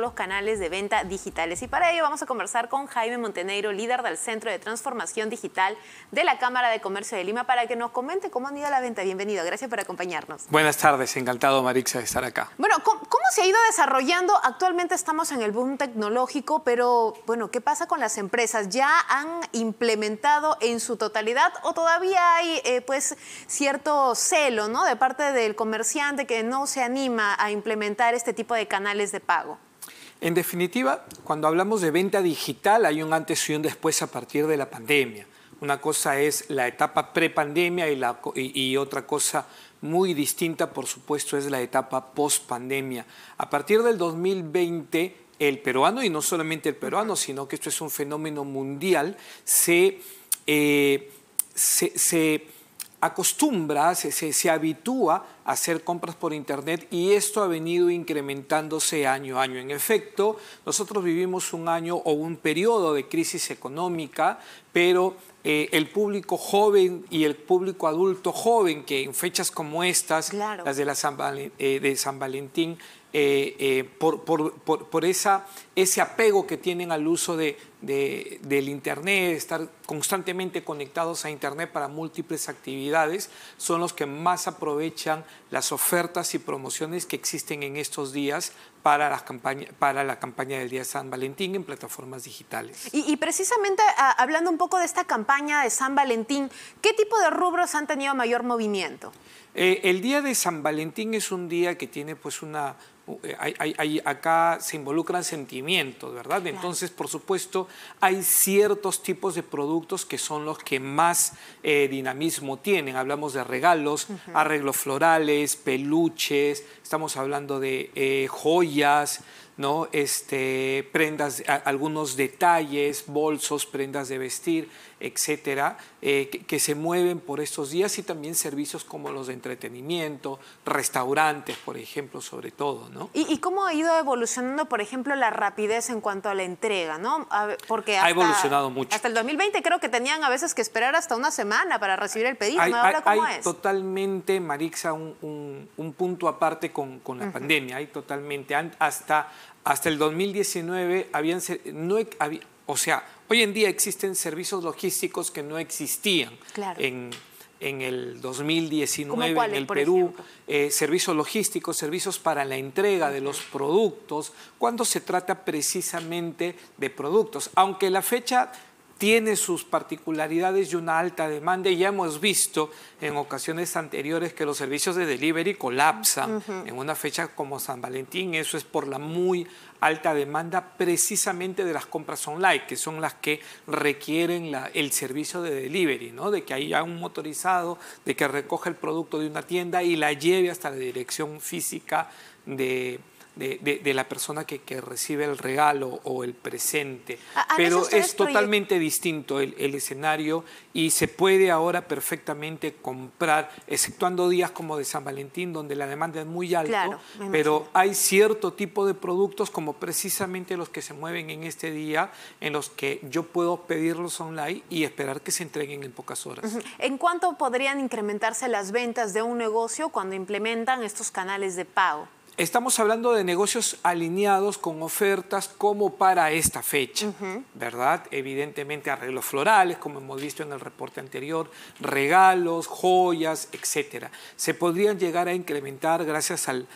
los canales de venta digitales. Y para ello vamos a conversar con Jaime Montenegro, líder del Centro de Transformación Digital de la Cámara de Comercio de Lima, para que nos comente cómo han ido la venta. Bienvenido, gracias por acompañarnos. Buenas tardes, encantado Marixa de estar acá. Bueno, ¿cómo, se ha ido desarrollando? Actualmente estamos en el boom tecnológico, pero bueno, ¿qué pasa con las empresas? ¿Ya han implementado en su totalidad o todavía hay eh, pues cierto celo ¿no? de parte del comerciante que no se anima a implementar este tipo de canales de pago? En definitiva, cuando hablamos de venta digital hay un antes y un después a partir de la pandemia. Una cosa es la etapa prepandemia y, y, otra cosa muy distinta, por supuesto, es la etapa post-pandemia. A partir del 2020, el peruano, y no solamente el peruano, sino que esto es un fenómeno mundial, se eh, acostumbra, se, se, habitúa a hacer compras por Internet y esto ha venido incrementándose año a año. En efecto, nosotros vivimos un año o un periodo de crisis económica, pero eh, el público joven y el público adulto joven que en fechas como estas, las de, la San eh, de San Valentín, eh, por, por, por esa, ese apego que tienen al uso de, del Internet, estar constantemente conectados a Internet para múltiples actividades, son los que más aprovechan las ofertas y promociones que existen en estos días para la campaña, para la campaña del Día de San Valentín en plataformas digitales. Y, precisamente hablando un poco de esta campaña de San Valentín, ¿qué tipo de rubros han tenido mayor movimiento? Eh, el Día de San Valentín es un día que tiene pues una eh, acá se involucran sentimientos, ¿verdad? Entonces, por supuesto, hay ciertos tipos de productos que son los que más eh, dinamismo tienen. Hablamos de regalos, arreglos florales, peluches, estamos hablando de eh, joyas, ¿no? Este, prendas, algunos detalles, bolsos, prendas de vestir etcétera, eh, que, se mueven por estos días y también servicios como los de entretenimiento, restaurantes, por ejemplo, sobre todo, ¿no? ¿Y, cómo ha ido evolucionando, por ejemplo, la rapidez en cuanto a la entrega, ¿no? porque hasta, ha evolucionado mucho. Hasta el 2020 creo que tenían a veces que esperar hasta una semana para recibir el pedido. totalmente, Marixa, un, punto aparte con, la pandemia. Hay totalmente, hasta, hasta el 2019 habían, o sea, Hoy en día existen servicios logísticos que no existían en, el 2019 en el Perú, eh, servicios logísticos, servicios para la entrega de los productos, cuando se trata precisamente de productos. Aunque la fecha tiene sus particularidades y una alta demanda y ya hemos visto en ocasiones anteriores que los servicios de delivery colapsan en una fecha como San Valentín, eso es por la muy alta demanda precisamente de las compras online, que son las que requieren el servicio de delivery, ¿no? de que haya un motorizado, de que recoja el producto de una tienda y la lleve hasta la dirección física de de, la persona que, recibe el regalo o el presente. Pero es totalmente distinto el, escenario y se puede ahora perfectamente comprar, exceptuando días como de San Valentín, donde la demanda es muy alta, pero hay cierto tipo de productos como precisamente los que se mueven en este día, en los que yo puedo pedirlos online y esperar que se entreguen en pocas horas. ¿En cuánto podrían incrementarse las ventas de un negocio cuando implementan estos canales de pago? estamos hablando de negocios alineados con ofertas como para esta fecha, ¿verdad? Evidentemente arreglos florales, como hemos visto en el reporte anterior, regalos, joyas, etcétera. Se podrían llegar a incrementar gracias al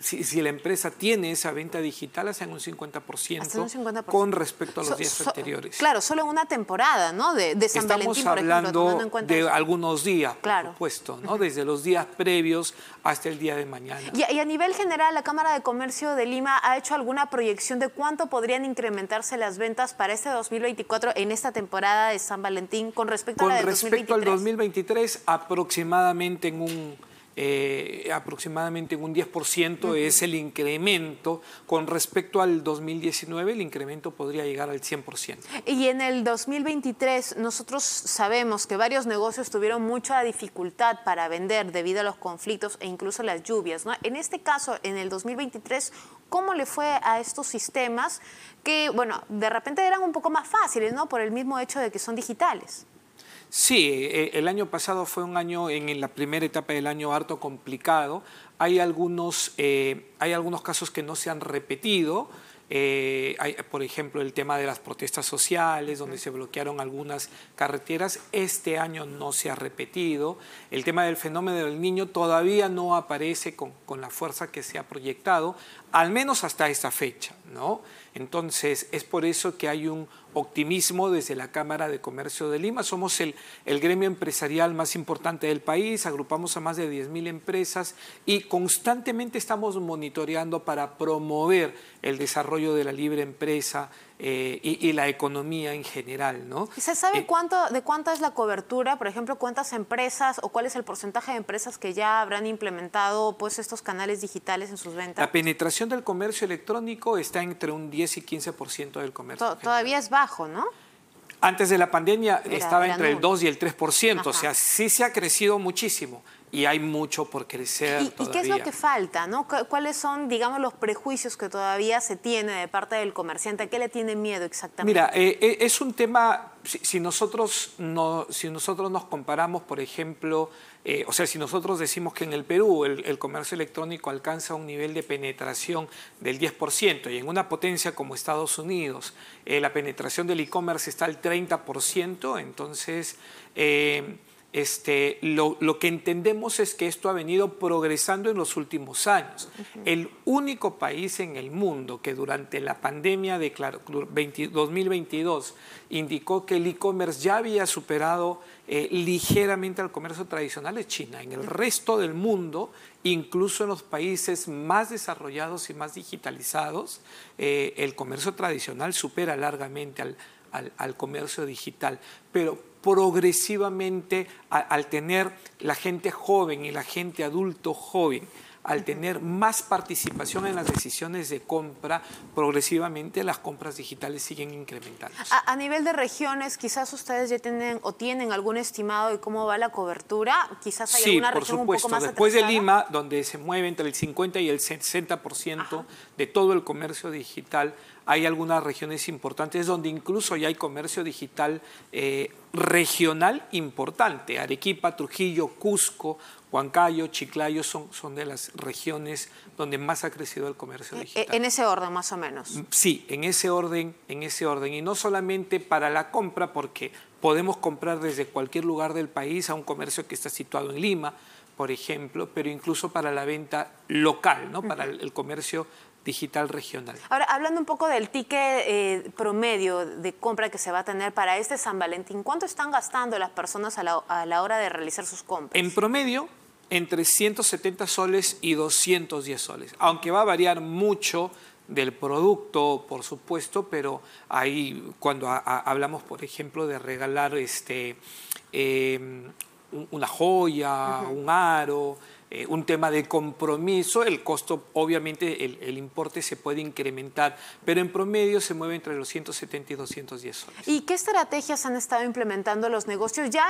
si, si, la empresa tiene esa venta digital, hacen un 50%, un con respecto a los días anteriores. Claro, solo en una temporada, ¿no? De, de San Estamos hablando de algunos días, por claro. supuesto, ¿no? Desde los días previos hasta el día de mañana. Y, a nivel general, ¿la Cámara de Comercio de Lima ha hecho alguna proyección de cuánto podrían incrementarse las ventas para este 2024 en esta temporada de San Valentín con respecto con a la de respecto al 2023, aproximadamente en un eh, aproximadamente un 10% es el incremento. Con respecto al 2019, el incremento podría llegar al 100%. Y en el 2023, nosotros sabemos que varios negocios tuvieron mucha dificultad para vender debido a los conflictos e incluso las lluvias. ¿no? En este caso, en el 2023, ¿cómo le fue a estos sistemas que, bueno, de repente eran un poco más fáciles, ¿no? Por el mismo hecho de que son digitales. Sí, eh, el año pasado fue un año, en la primera etapa del año, harto complicado. Hay algunos, eh, hay algunos casos que no se han repetido. Eh, por ejemplo, el tema de las protestas sociales, donde se bloquearon algunas carreteras, este año no se ha repetido. El tema del fenómeno del niño todavía no aparece con, con la fuerza que se ha proyectado, al menos hasta esta fecha. ¿no? Entonces, es por eso que hay un, optimismo desde la Cámara de Comercio de Lima. Somos el, gremio empresarial más importante del país, agrupamos a más de 10.000 empresas y constantemente estamos monitoreando para promover el desarrollo de la libre empresa, eh, y, la economía en general. ¿no? se sabe eh, cuánto, de cuánta es la cobertura? Por ejemplo, ¿cuántas empresas o cuál es el porcentaje de empresas que ya habrán implementado pues, estos canales digitales en sus ventas? La penetración del comercio electrónico está entre un 10 y 15% del comercio. todavía es bajo, ¿no? Antes de la pandemia estaba entre el 2 y el 3%, o sea, sí se ha crecido muchísimo y hay mucho por crecer. ¿Y, qué es lo que falta? ¿no? ¿Cuáles son, digamos, los prejuicios que todavía se tiene de parte del comerciante? ¿A qué le tiene miedo exactamente? Mira, eh, eh, es un tema, si, nosotros no, si nosotros nos comparamos, por ejemplo, eh, o sea, si nosotros decimos que en el Perú el, comercio electrónico alcanza un nivel de penetración del 10% y en una potencia como Estados Unidos la penetración del e-commerce está al 30%, entonces este, lo, que entendemos es que esto ha venido progresando en los últimos años. El único país en el mundo que durante la pandemia de 2022 indicó que el e-commerce ya había superado eh, ligeramente al comercio tradicional es China. En el resto del mundo, incluso en los países más desarrollados y más digitalizados, eh, el comercio tradicional supera largamente al al, comercio digital, pero progresivamente al tener la gente joven y la gente adulto joven al tener más participación en las decisiones de compra, progresivamente las compras digitales siguen incrementando. A, nivel de regiones, quizás ustedes ya tienen o tienen algún estimado de cómo va la cobertura. Quizás hay alguna por región supuesto. Un poco más Después de Lima, donde se mueve entre el 50 y el 60% de todo el comercio digital, hay algunas regiones importantes donde incluso ya hay comercio digital eh, regional importante. Arequipa, Trujillo, Cusco, Huancayo, Chiclayo son, son de las regiones donde más ha crecido el comercio eh, digital. En ese orden, más o menos. Mm, sí, en ese orden, en ese orden. Y no solamente para la compra, porque podemos comprar desde cualquier lugar del país a un comercio que está situado en Lima, por ejemplo, pero incluso para la venta local, ¿no? Para el comercio digital regional. Ahora, hablando un poco del ticket eh, promedio de compra que se va a tener para este San Valentín, ¿cuánto están gastando las personas a la, a la hora de realizar sus compras? En promedio, entre 170 soles y 210 soles, aunque va a variar mucho del producto, por supuesto, pero ahí cuando hablamos, por ejemplo, de regalar este, eh, una joya, un aro, eh, un tema de compromiso, el costo, obviamente el, importe se puede incrementar, pero en promedio se mueve entre los 170 y 210 soles. ¿Y qué estrategias han estado implementando los negocios ya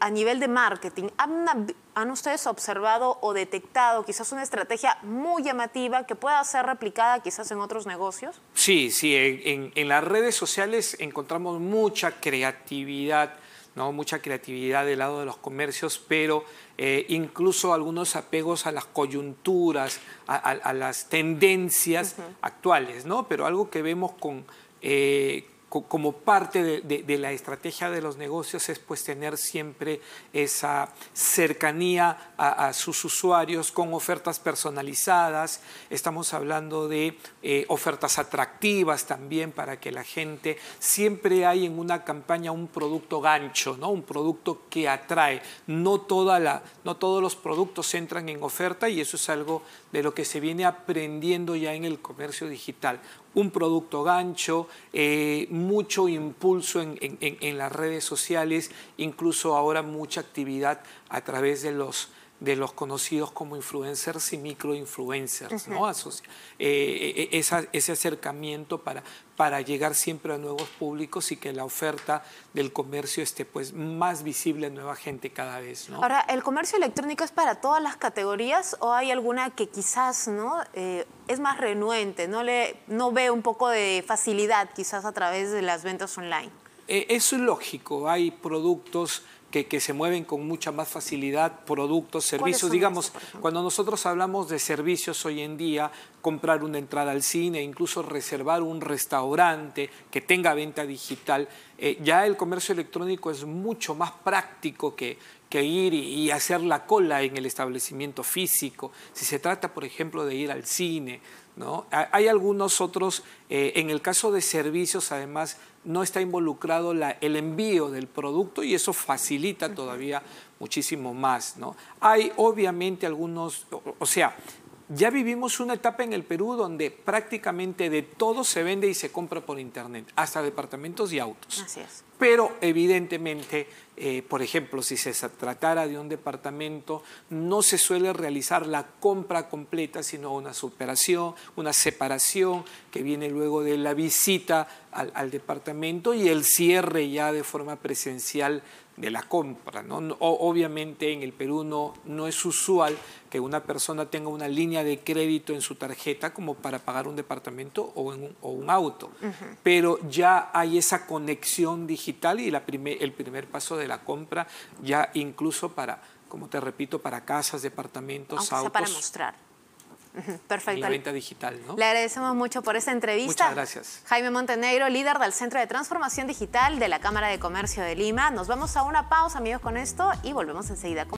a nivel de marketing? ¿Han, ustedes observado o detectado quizás una estrategia muy llamativa que pueda ser replicada quizás en otros negocios? Sí, sí, en las redes sociales encontramos mucha creatividad ¿no? mucha creatividad del lado de los comercios, pero eh, incluso algunos apegos a las coyunturas, a, las tendencias actuales, ¿no? pero algo que vemos con, eh, como parte de, la estrategia de los negocios es pues tener siempre esa cercanía a, sus usuarios con ofertas personalizadas. Estamos hablando de eh, ofertas atractivas también para que la gente siempre hay en una campaña un producto gancho, ¿no? un producto que atrae. No, toda la, no todos los productos entran en oferta y eso es algo de lo que se viene aprendiendo ya en el comercio digital un producto gancho, eh, mucho impulso en las redes sociales, incluso ahora mucha actividad a través de los de los conocidos como influencers y microinfluencers, ¿no? Eh, eh, ese acercamiento para, para llegar siempre a nuevos públicos y que la oferta del comercio esté pues más visible a nueva gente cada vez, Ahora, ¿el comercio electrónico es para todas las categorías o hay alguna que quizás, ¿no? Eh, es más renuente, no, le, no ve un poco de facilidad quizás a través de las ventas online. eso es lógico, hay productos que, se mueven con mucha más facilidad productos, servicios. Digamos, cuando nosotros hablamos de servicios hoy en día, comprar una entrada al cine, incluso reservar un restaurante que tenga venta digital, eh, ya el comercio electrónico es mucho más práctico que, que ir y, hacer la cola en el establecimiento físico. Si se trata, por ejemplo, de ir al cine, ¿no? Hay algunos otros, eh, en el caso de servicios además no está involucrado la, el envío del producto y eso facilita todavía muchísimo más. ¿no? Hay obviamente algunos, o, o sea, ya vivimos una etapa en el Perú donde prácticamente de todo se vende y se compra por Internet, hasta departamentos y autos. Así es. Pero evidentemente, eh, por ejemplo, si se tratara de un departamento, no se suele realizar la compra completa, sino una superación, una separación que viene luego de la visita al, departamento y el cierre ya de forma presencial de la compra. obviamente en el Perú no, es usual que una persona tenga una línea de crédito en su tarjeta como para pagar un departamento o, un, auto, pero ya hay esa conexión digital y la el primer paso de la compra ya incluso para, como te repito, para casas, departamentos, autos. para mostrar. Perfecto. La venta digital, ¿no? Le agradecemos mucho por esta entrevista. Muchas gracias. Jaime Montenegro, líder del Centro de Transformación Digital de la Cámara de Comercio de Lima. Nos vamos a una pausa, amigos, con esto y volvemos enseguida.